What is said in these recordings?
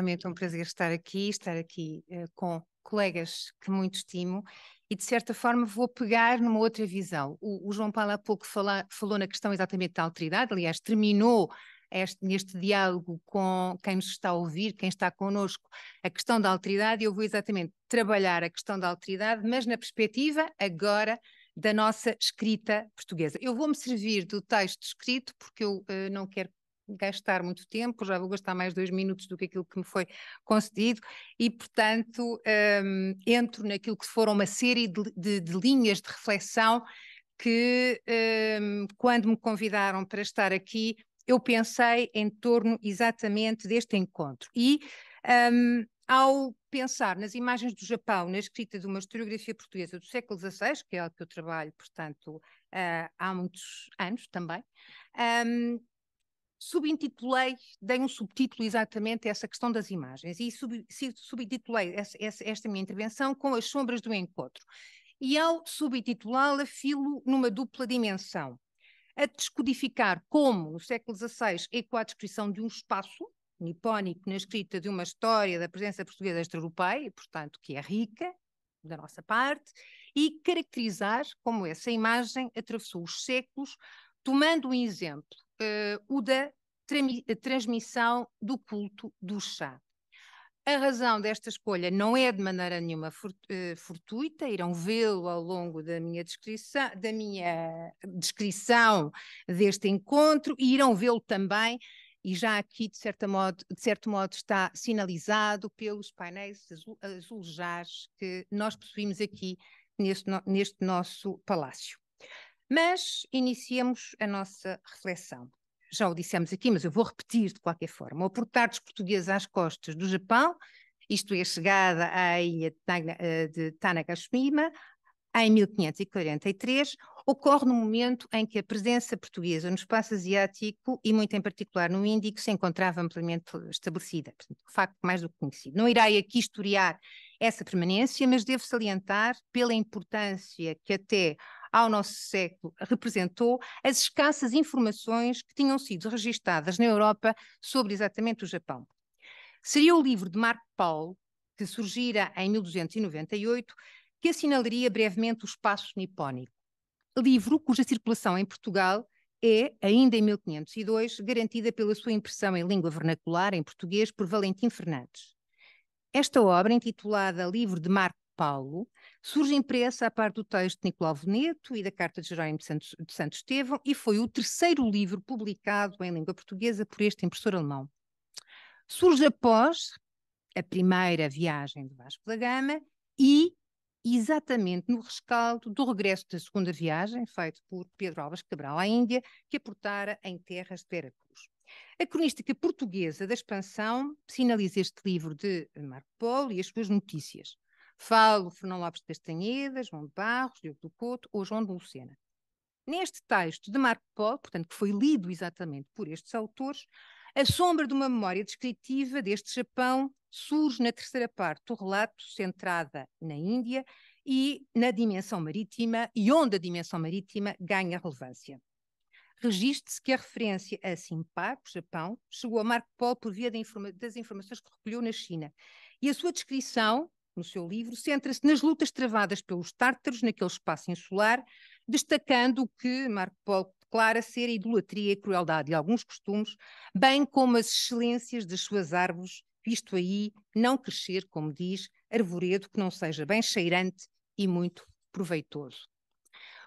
realmente é um prazer estar aqui, estar aqui uh, com colegas que muito estimo e, de certa forma, vou pegar numa outra visão. O, o João Paulo há pouco fala, falou na questão exatamente da alteridade, aliás, terminou este, neste diálogo com quem nos está a ouvir, quem está connosco, a questão da alteridade, eu vou exatamente trabalhar a questão da alteridade, mas na perspectiva agora da nossa escrita portuguesa. Eu vou-me servir do texto escrito, porque eu uh, não quero gastar muito tempo, já vou gastar mais dois minutos do que aquilo que me foi concedido e, portanto, um, entro naquilo que foram uma série de, de, de linhas de reflexão que, um, quando me convidaram para estar aqui, eu pensei em torno exatamente deste encontro. E um, ao pensar nas imagens do Japão, na escrita de uma historiografia portuguesa do século XVI, que é o que eu trabalho, portanto, uh, há muitos anos também, um, subintitulei, dei um subtítulo exatamente a essa questão das imagens e sub, subintitulei essa, essa, esta minha intervenção com as sombras do encontro. E ao subtitulá-la, filo numa dupla dimensão, a descodificar como, no século XVI, eco é a descrição de um espaço nipónico na escrita de uma história da presença portuguesa extra-europeia, portanto, que é rica, da nossa parte, e caracterizar como essa imagem atravessou os séculos, tomando um exemplo eh, o da eh, transmissão do culto do chá. A razão desta escolha não é de maneira nenhuma eh, fortuita, irão vê-lo ao longo da minha descrição, da minha descrição deste encontro e irão vê-lo também e já aqui, de, certa modo, de certo modo, está sinalizado pelos painéis azulejás que nós possuímos aqui neste, neste nosso palácio. Mas iniciemos a nossa reflexão. Já o dissemos aqui, mas eu vou repetir de qualquer forma. O portar dos portugueses às costas do Japão, isto é, a chegada à ilha de eh, Tanagashima, em 1543, ocorre no momento em que a presença portuguesa no espaço asiático e muito em particular no Índico se encontrava amplamente estabelecida, portanto, facto mais do que conhecido. Não irei aqui historiar essa permanência, mas devo salientar pela importância que até ao nosso século representou as escassas informações que tinham sido registadas na Europa sobre exatamente o Japão. Seria o livro de Marco Paulo, que surgira em 1298, que assinalaria brevemente o espaço nipónico. Livro cuja circulação em Portugal é, ainda em 1502, garantida pela sua impressão em língua vernacular, em português, por Valentim Fernandes. Esta obra, intitulada Livro de Marco Paulo, surge impressa a parte do texto de Nicolau Veneto e da Carta de Jerónimo de Santos, de Santos Estevão e foi o terceiro livro publicado em língua portuguesa por este impressor alemão. Surge após a primeira viagem de Vasco da Gama e exatamente no rescaldo do regresso da segunda viagem, feito por Pedro Alves Cabral à Índia, que aportara em terras de Veracruz. A cronística portuguesa da expansão sinaliza este livro de Marco Polo e as suas notícias. Falo Fernão Lopes de Castanheda, João de Barros, Diogo do Couto ou João de Lucena. Neste texto de Marco Polo, portanto, que foi lido exatamente por estes autores, a sombra de uma memória descritiva deste Japão surge na terceira parte do relato, centrada na Índia e na dimensão marítima, e onde a dimensão marítima ganha relevância. Registe-se que a referência a Simpar, Japão, chegou a Marco Polo por via das informações que recolheu na China, e a sua descrição no seu livro, centra-se nas lutas travadas pelos tártaros naquele espaço insular, destacando o que Marco Polo declara ser a idolatria e a crueldade de alguns costumes, bem como as excelências das suas árvores, visto aí não crescer, como diz, arvoredo que não seja bem cheirante e muito proveitoso.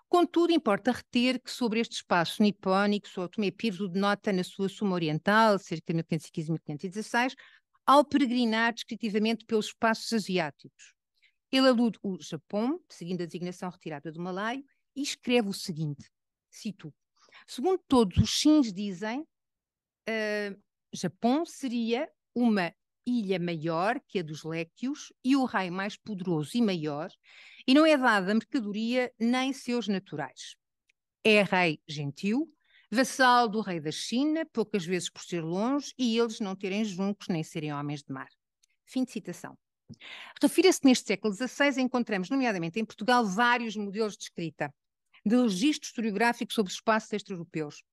Contudo, importa reter que sobre este espaço nipónico, o Tomé Pires o denota na sua Suma Oriental, cerca de 1515 1516, ao peregrinar descritivamente pelos espaços asiáticos. Ele alude o Japão, seguindo a designação retirada do malaio, e escreve o seguinte, cito, segundo todos os Shins dizem, uh, Japão seria uma ilha maior que a dos Léquios e o rei mais poderoso e maior, e não é dada a mercadoria nem seus naturais. É rei gentil, vassal do rei da China, poucas vezes por ser longe, e eles não terem juncos nem serem homens de mar. Fim de citação. Refira-se que neste século XVI encontramos, nomeadamente em Portugal, vários modelos de escrita, de registro historiográfico sobre espaços extra-europeus.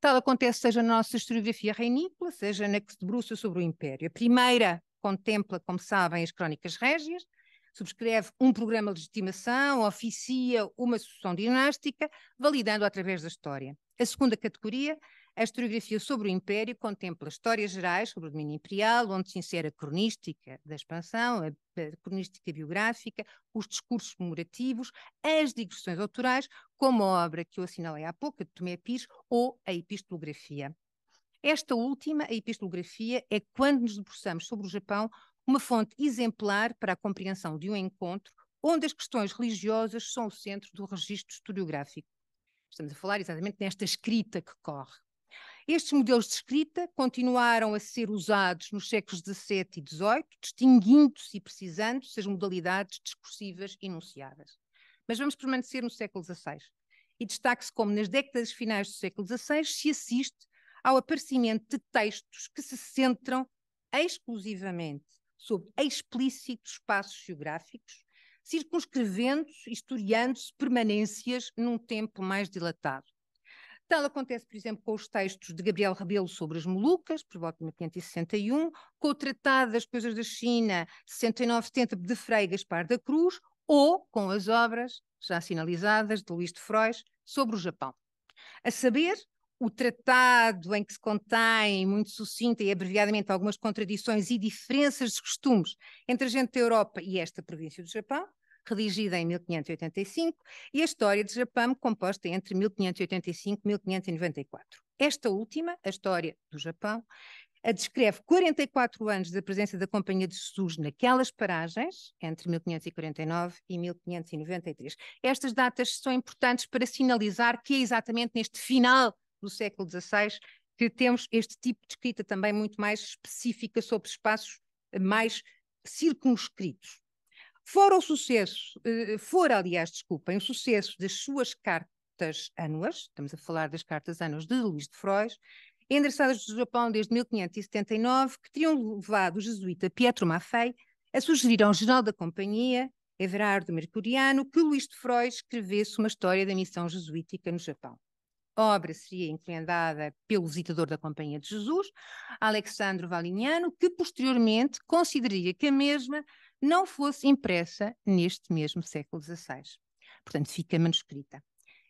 Tal acontece seja na nossa historiografia reinícola, seja na que se debruça sobre o Império. A primeira contempla, como sabem, as Crónicas Régias, subscreve um programa de legitimação, oficia uma sucessão dinástica, validando através da história. A segunda categoria, a historiografia sobre o Império, contempla histórias gerais sobre o domínio imperial, onde se insere a cronística da expansão, a, a cronística biográfica, os discursos comemorativos, as digressões autorais, como a obra que eu assinalei há pouco, de Tomé Pires, ou a epistolografia. Esta última, a epistolografia, é quando nos debruçamos sobre o Japão uma fonte exemplar para a compreensão de um encontro onde as questões religiosas são o centro do registro historiográfico. Estamos a falar exatamente nesta escrita que corre. Estes modelos de escrita continuaram a ser usados nos séculos XVII e XVIII, distinguindo-se e precisando-se as modalidades discursivas enunciadas. Mas vamos permanecer no século XVI. E destaque-se como nas décadas finais do século XVI se assiste ao aparecimento de textos que se centram exclusivamente sob explícitos espaços geográficos, circunscrevendo, historiando-se permanências num tempo mais dilatado. Tal acontece, por exemplo, com os textos de Gabriel Rebelo sobre as Molucas, por volta de 1561, com o Tratado das Coisas da China, 69-70, de Frei Gaspar da Cruz, ou com as obras, já sinalizadas, de Luís de Frois, sobre o Japão. A saber, o tratado em que se contém muito sucinta e abreviadamente algumas contradições e diferenças de costumes entre a gente da Europa e esta província do Japão, redigida em 1585, e a história de Japão, composta entre 1585 e 1594. Esta última, a história do Japão, a descreve 44 anos da presença da Companhia de Jesus naquelas paragens, entre 1549 e 1593. Estas datas são importantes para sinalizar que é exatamente neste final do século XVI, que temos este tipo de escrita também muito mais específica sobre espaços mais circunscritos. Fora o sucesso, eh, fora, aliás, desculpem, o sucesso das suas cartas anuas, estamos a falar das cartas anuas de Luís de Frois, endereçadas do Japão desde 1579, que teriam levado o jesuíta Pietro Maffei a sugerir ao general da companhia, Everardo Mercuriano, que Luís de Frois escrevesse uma história da missão jesuítica no Japão obra seria encomendada pelo visitador da Companhia de Jesus, Alexandro Valignano, que posteriormente consideraria que a mesma não fosse impressa neste mesmo século XVI. Portanto, fica manuscrita.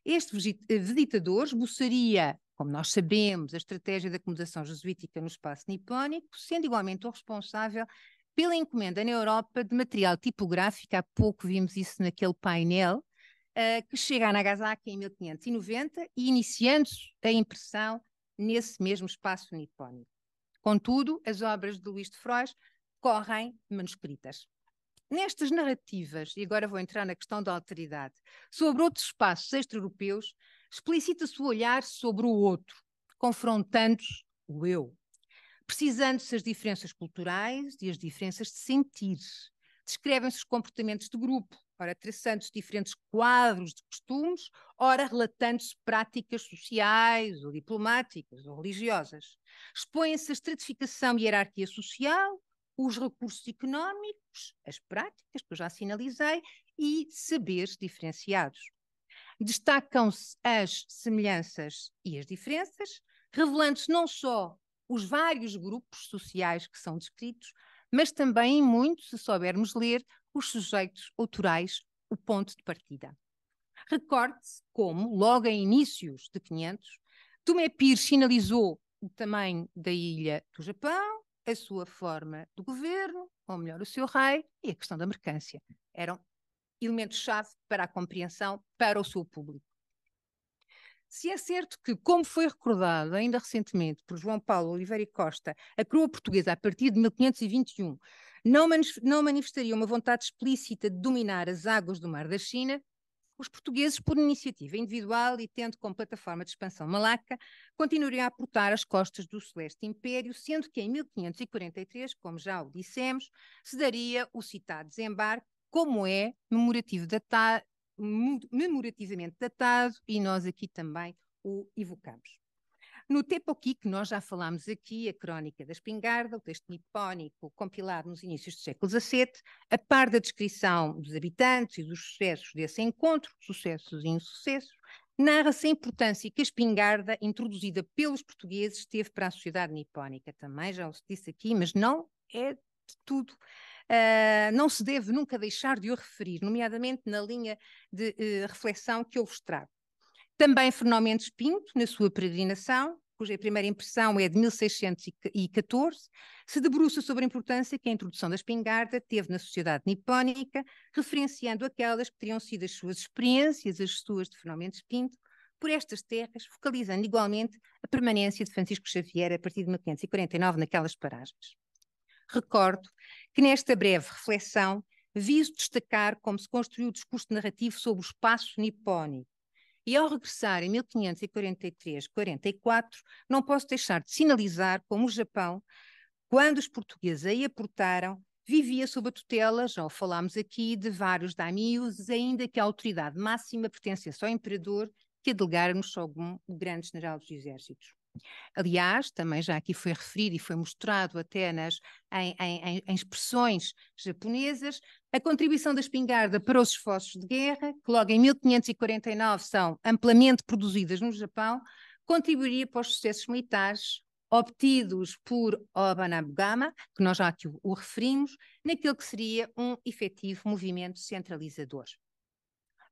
Este eh, visitador esboçaria, como nós sabemos, a estratégia da acomodação jesuítica no espaço nipónico, sendo igualmente o responsável pela encomenda na Europa de material tipográfico, há pouco vimos isso naquele painel uh, que chega a Nagasaki em 1590 e iniciando-se a impressão nesse mesmo espaço nipónico. Contudo, as obras de Luís de Frois correm manuscritas. Nestas narrativas, e agora vou entrar na questão da alteridade, sobre outros espaços extra-europeus, explicita-se o olhar sobre o outro, confrontando o eu, precisando-se as diferenças culturais e as diferenças de sentir. Descrevem-se os comportamentos de grupo, ora traçando-se diferentes quadros de costumes, ora relatando-se práticas sociais ou diplomáticas ou religiosas. Expõem-se a estratificação e hierarquia social, os recursos económicos, as práticas que eu já sinalizei e saberes diferenciados. Destacam-se as semelhanças e as diferenças, revelando-se não só os vários grupos sociais que são descritos, mas também muito se soubermos ler os sujeitos autorais, o ponto de partida. Recorde-se como, logo em inícios de 500, Tomé Pires sinalizou o tamanho da ilha do Japão, a sua forma do governo, ou melhor, o seu rei, e a questão da mercância. Eram elementos-chave para a compreensão para o seu público. Se é certo que, como foi recordado ainda recentemente por João Paulo Oliveira e Costa, a coroa portuguesa, a partir de 1521, não, manif não manifestaria uma vontade explícita de dominar as águas do Mar da China, os portugueses, por iniciativa individual e tendo como plataforma de expansão malaca, continuariam a aportar as costas do Celeste Império, sendo que em 1543, como já o dissemos, se daria o citado desembarque, como é memorativo datado, memorativamente datado, e nós aqui também o evocamos. No tempo aqui que nós já falámos aqui, a Crónica da Espingarda, o texto nipónico compilado nos inícios do século XVII, a par da descrição dos habitantes e dos sucessos desse encontro, sucessos e insucessos, narra-se a importância que a espingarda, introduzida pelos portugueses, teve para a sociedade nipónica. Também já se disse aqui, mas não é de tudo. Uh, não se deve nunca deixar de o referir, nomeadamente na linha de uh, reflexão que eu vos trago. Também Mendes Pinto, na sua peregrinação, cuja primeira impressão é de 1614, se debruça sobre a importância que a introdução da espingarda teve na sociedade nipónica, referenciando aquelas que teriam sido as suas experiências, as suas de Mendes Pinto, por estas terras, focalizando igualmente a permanência de Francisco Xavier a partir de 1549 naquelas paragens. Recordo que nesta breve reflexão viso destacar como se construiu o discurso narrativo sobre o espaço nipónico, e ao regressar em 1543-44, não posso deixar de sinalizar como o Japão, quando os portugueses aí aportaram, vivia sob a tutela, já o falámos aqui, de vários daimios, ainda que a autoridade máxima pertencesse ao imperador, que a delegara no Shogun, o grande general dos exércitos. Aliás, também já aqui foi referido e foi mostrado até nas, em, em, em, expressões japonesas, a contribuição da espingarda para os esforços de guerra, que logo em 1549 são amplamente produzidas no Japão, contribuiria para os sucessos militares obtidos por Obanabugama, que nós já aqui o, referimos, naquele que seria um efetivo movimento centralizador.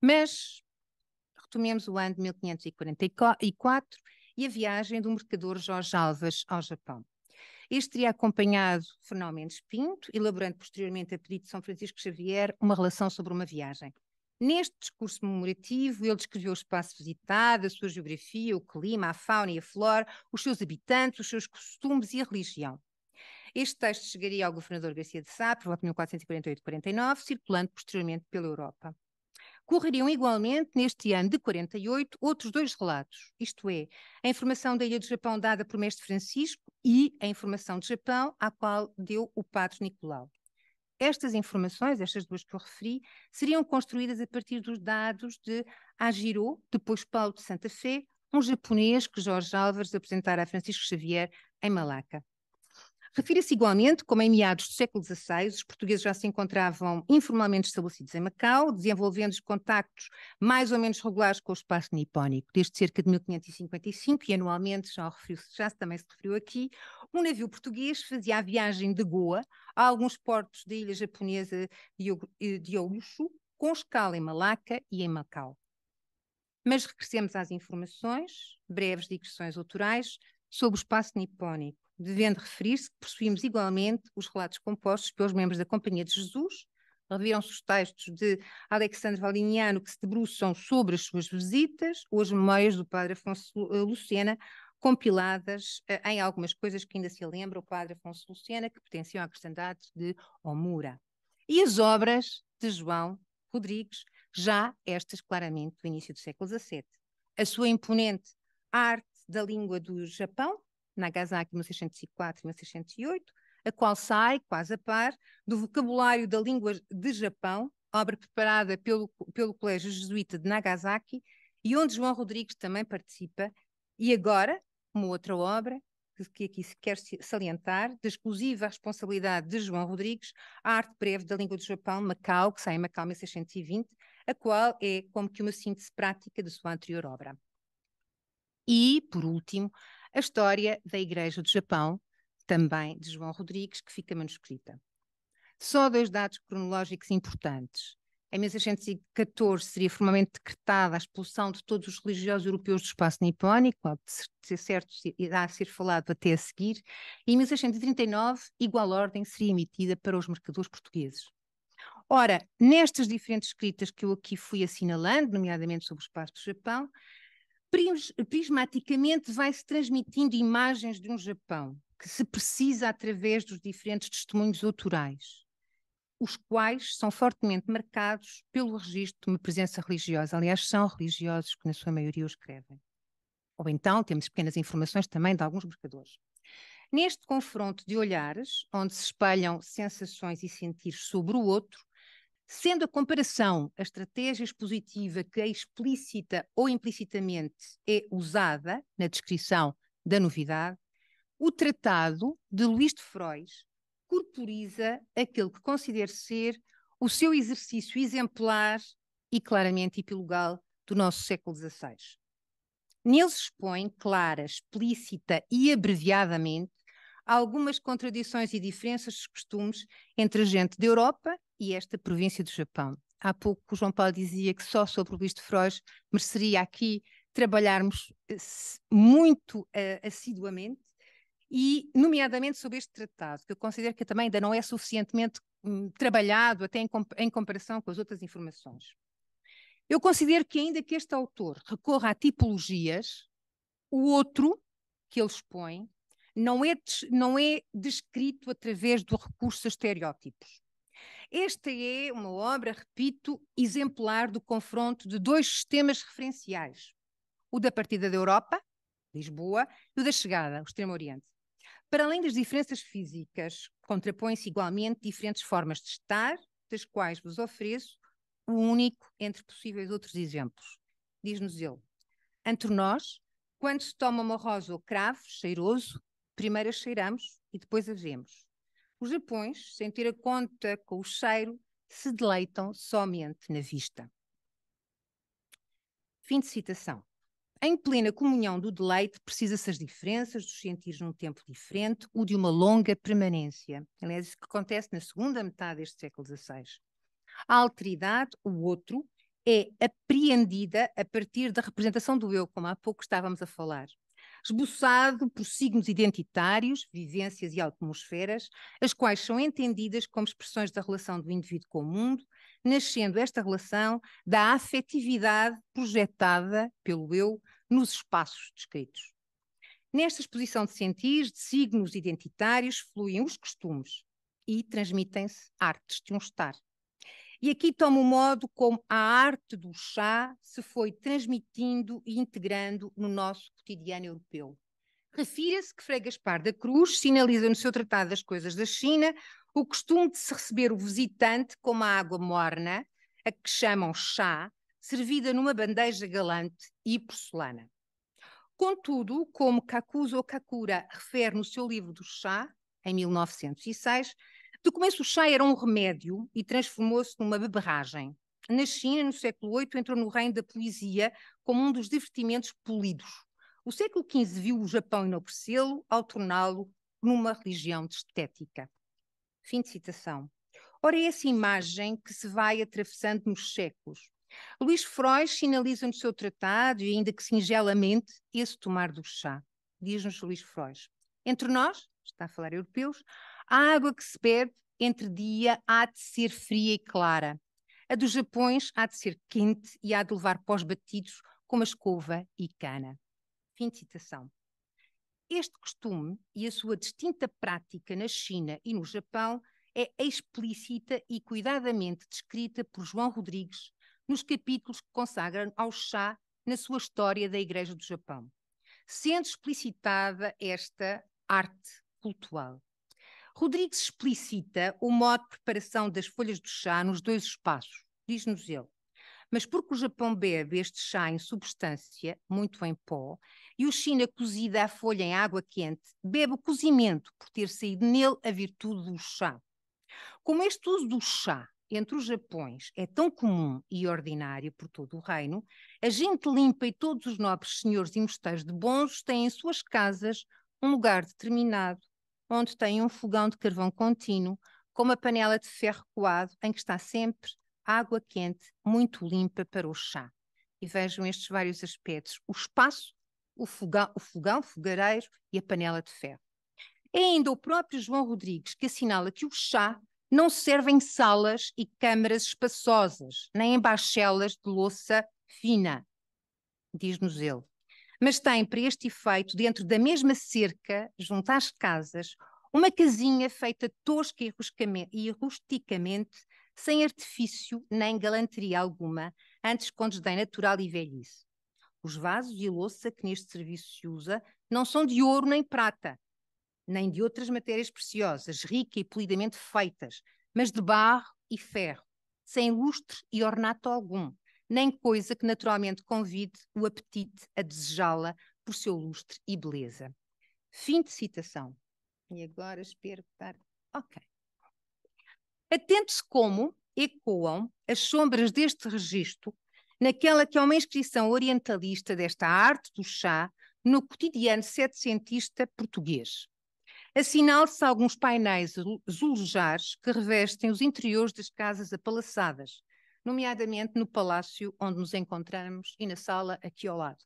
Mas retomemos o ano de 1544 e a viagem do mercador Jorge Alves ao Japão. Este teria acompanhado Fernão Mendes Pinto, elaborando posteriormente a pedido de São Francisco Xavier uma relação sobre uma viagem. Neste discurso memorativo, ele descreveu o espaço visitado, a sua geografia, o clima, a fauna e a flora, os seus habitantes, os seus costumes e a religião. Este texto chegaria ao governador Garcia de Sá, por volta de 1448-49, circulando posteriormente pela Europa correriam igualmente, neste ano de 48, outros dois relatos, isto é, a informação da Ilha do Japão dada por Mestre Francisco e a informação de Japão à qual deu o Padre Nicolau. Estas informações, estas duas que eu referi, seriam construídas a partir dos dados de Agiro, depois Paulo de Santa Fé, um japonês que Jorge Álvares apresentara a Francisco Xavier em Malaca. Refira-se igualmente como em meados do século XVI os portugueses já se encontravam informalmente estabelecidos em Macau, desenvolvendo contactos mais ou menos regulares com o espaço nipónico. Desde cerca de 1555, e anualmente, já, referiu já também se referiu aqui, um navio português fazia a viagem de Goa a alguns portos da ilha japonesa de eh, Olushu, com escala em Malaca e em Macau. Mas regressemos às informações, breves digressões autorais, sobre o espaço nipónico devendo referir-se que possuímos igualmente os relatos compostos pelos membros da Companhia de Jesus, reviram-se os textos de Alexandre Valiniano que se debruçam sobre as suas visitas, ou as memórias do padre Afonso eh, Lucena, compiladas eh, em algumas coisas que ainda se lembra o padre Afonso Lucena, que pertenciam à cristandade de Omura. E as obras de João Rodrigues, já estas claramente do início do século XVII. A sua imponente Arte da Língua do Japão, Nagasaki, 1604 e 1608, a qual sai, quase a par, do vocabulário da língua de Japão, obra preparada pelo, pelo Colégio Jesuíta de Nagasaki, e onde João Rodrigues também participa, e agora, uma outra obra, que aqui se quer salientar, da exclusiva responsabilidade de João Rodrigues, a arte breve da língua do Japão, Macau, que sai em Macau 1620, a qual é como que uma síntese prática da sua anterior obra. E, por último, a história da Igreja do Japão, também de João Rodrigues, que fica manuscrita. Só dois dados cronológicos importantes. Em 1614 seria formalmente decretada a expulsão de todos os religiosos europeus do espaço nipónico, ao ser certo irá ser falado até a seguir, e em 1639 igual ordem seria emitida para os mercadores portugueses. Ora, nestas diferentes escritas que eu aqui fui assinalando, nomeadamente sobre o espaço do Japão, prismaticamente vai-se transmitindo imagens de um Japão que se precisa através dos diferentes testemunhos autorais, os quais são fortemente marcados pelo registro de uma presença religiosa. Aliás, são religiosos que, na sua maioria, o escrevem. Ou então temos pequenas informações também de alguns mercadores. Neste confronto de olhares, onde se espalham sensações e sentidos sobre o outro, Sendo a comparação a estratégia expositiva que é explícita ou implicitamente é usada na descrição da novidade, o tratado de Luís de Freud corporiza aquele que considera ser o seu exercício exemplar e claramente epilogal do nosso século XVI. se expõe clara, explícita e abreviadamente algumas contradições e diferenças de costumes entre a gente da Europa e esta província do Japão. Há pouco o João Paulo dizia que só sobre o Luís de Frois mereceria aqui trabalharmos eh, muito uh, assiduamente e, nomeadamente, sobre este tratado, que eu considero que também ainda não é suficientemente um, trabalhado, até em, em comparação com as outras informações. Eu considero que, ainda que este autor recorra a tipologias, o outro que ele expõe não é, não é descrito através do recurso a estereótipos. Esta é uma obra, repito, exemplar do confronto de dois sistemas referenciais: o da partida da Europa, Lisboa, e o da chegada, o Extremo Oriente. Para além das diferenças físicas, contrapõem-se igualmente diferentes formas de estar, das quais vos ofereço o único entre possíveis outros exemplos. Diz-nos ele: entre nós, quando se toma uma rosa ou cravo cheiroso, primeiro a cheiramos e depois a vemos. Os Japões, sem ter a conta com o cheiro, se deleitam somente na vista. Fim de citação. Em plena comunhão do deleite, precisa-se as diferenças dos sentidos num tempo diferente, o de uma longa permanência. Aliás, isso que acontece na segunda metade deste século XVI. A alteridade, o outro, é apreendida a partir da representação do eu, como há pouco estávamos a falar esboçado por signos identitários, vivências e atmosferas, as quais são entendidas como expressões da relação do indivíduo com o mundo, nascendo esta relação da afetividade projetada pelo eu nos espaços descritos. Nesta exposição de sentires, de signos identitários, fluem os costumes e transmitem-se artes de um estar. E aqui tomo o modo como a arte do chá se foi transmitindo e integrando no nosso cotidiano europeu. Refira-se que Frei Gaspar da Cruz sinaliza no seu Tratado das Coisas da China o costume de se receber o visitante com uma água morna, a que chamam chá, servida numa bandeja galante e porcelana. Contudo, como Kakuzo Kakura refere no seu livro do chá, em 1906, de começo, o chá era um remédio e transformou-se numa beberragem. Na China, no século VIII, entrou no reino da poesia como um dos divertimentos polidos. O século XV viu o Japão enobrecê-lo ao torná-lo numa religião de estética. Fim de citação. Ora, é essa imagem que se vai atravessando nos séculos. Luís Freud sinaliza no seu tratado, e ainda que singelamente, esse tomar do chá. Diz-nos Luís Freud. Entre nós, está a falar europeus, a água que se bebe entre dia há de ser fria e clara. A dos Japões há de ser quente e há de levar pós batidos como a escova e cana. Fim de citação. Este costume e a sua distinta prática na China e no Japão é explícita e cuidadamente descrita por João Rodrigues nos capítulos que consagram ao chá na sua história da Igreja do Japão, sendo explicitada esta arte cultural. Rodrigues explicita o modo de preparação das folhas do chá nos dois espaços, diz-nos ele. Mas porque o Japão bebe este chá em substância, muito em pó, e o China cozida a folha em água quente, bebe o cozimento por ter saído nele a virtude do chá. Como este uso do chá entre os Japões é tão comum e ordinário por todo o reino, a gente limpa e todos os nobres senhores e mosteiros de bons têm em suas casas um lugar determinado onde tem um fogão de carvão contínuo, com uma panela de ferro coado, em que está sempre água quente, muito limpa para o chá. E vejam estes vários aspectos: o espaço, o fogão, o fogão, fogareiro e a panela de ferro. É ainda o próprio João Rodrigues que assinala que o chá não serve em salas e câmaras espaçosas, nem em bachelas de louça fina, diz-nos ele mas tem para este efeito, dentro da mesma cerca, junto às casas, uma casinha feita tosca e rusticamente, sem artifício nem galanteria alguma, antes com desdém natural e velhice. Os vasos e louça que neste serviço se usa não são de ouro nem prata, nem de outras matérias preciosas, rica e polidamente feitas, mas de barro e ferro, sem lustre e ornato algum nem coisa que naturalmente convide o apetite a desejá-la por seu lustre e beleza. Fim de citação. E agora espero estar. Ok. Atente-se como ecoam as sombras deste registro naquela que é uma inscrição orientalista desta arte do chá no cotidiano setecentista português. Assinal-se alguns painéis zulejares que revestem os interiores das casas apalaçadas, nomeadamente no palácio onde nos encontramos e na sala aqui ao lado.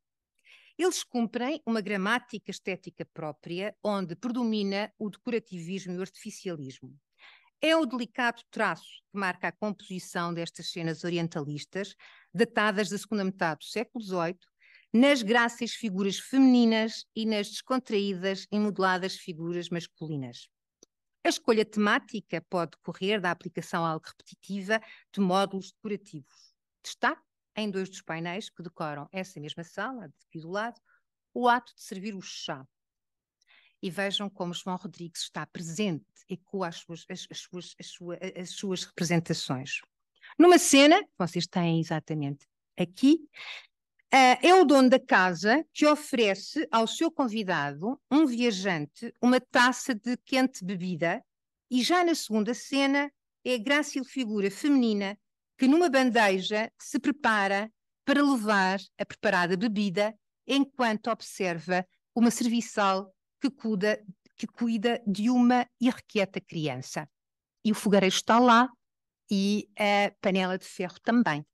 Eles cumprem uma gramática estética própria, onde predomina o decorativismo e o artificialismo. É o delicado traço que marca a composição destas cenas orientalistas, datadas da segunda metade do século XVIII, nas gráceis figuras femininas e nas descontraídas e modeladas figuras masculinas. A escolha temática pode decorrer da aplicação algo repetitiva de módulos decorativos. Destaque em dois dos painéis que decoram essa mesma sala, aqui do lado, o ato de servir o chá. E vejam como João Rodrigues está presente, e as suas, as, as suas, as sua, as suas representações. Numa cena, vocês têm exatamente aqui, eh, é o dono da casa que oferece ao seu convidado, um viajante, uma taça de quente bebida, e já na segunda cena é a grácil figura feminina que numa bandeja se prepara para levar a preparada bebida enquanto observa uma serviçal que cuida, que cuida de uma irrequieta criança. E o fogareiro está lá e a panela de ferro também.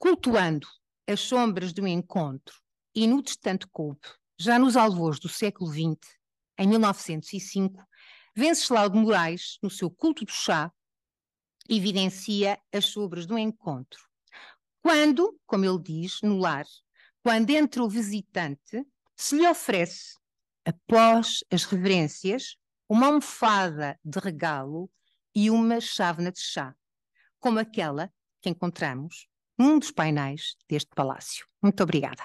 cultuando as sombras do encontro e no distante coube, já nos alvores do século XX, em 1905, Venceslau de Moraes, no seu culto do chá, evidencia as sombras do encontro. Quando, como ele diz, no lar, quando entra o visitante, se lhe oferece, após as reverências, uma almofada de regalo e uma chávena de chá, como aquela que encontramos um dos painéis deste palácio. Muito obrigada.